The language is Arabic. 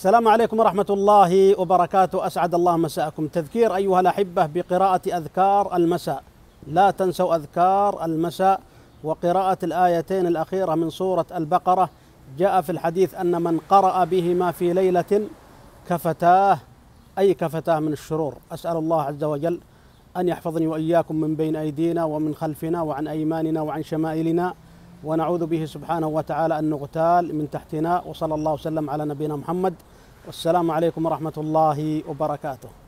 السلام عليكم ورحمة الله وبركاته أسعد الله مساءكم تذكير أيها الأحبة بقراءة أذكار المساء لا تنسوا أذكار المساء وقراءة الآيتين الأخيرة من سورة البقرة جاء في الحديث أن من قرأ بهما في ليلة كفتاه أي كفتاه من الشرور أسأل الله عز وجل أن يحفظني وإياكم من بين أيدينا ومن خلفنا وعن أيماننا وعن شمائلنا ونعوذ به سبحانه وتعالى أن نغتال من تحتنا وصلى الله وسلم على نبينا محمد والسلام عليكم ورحمة الله وبركاته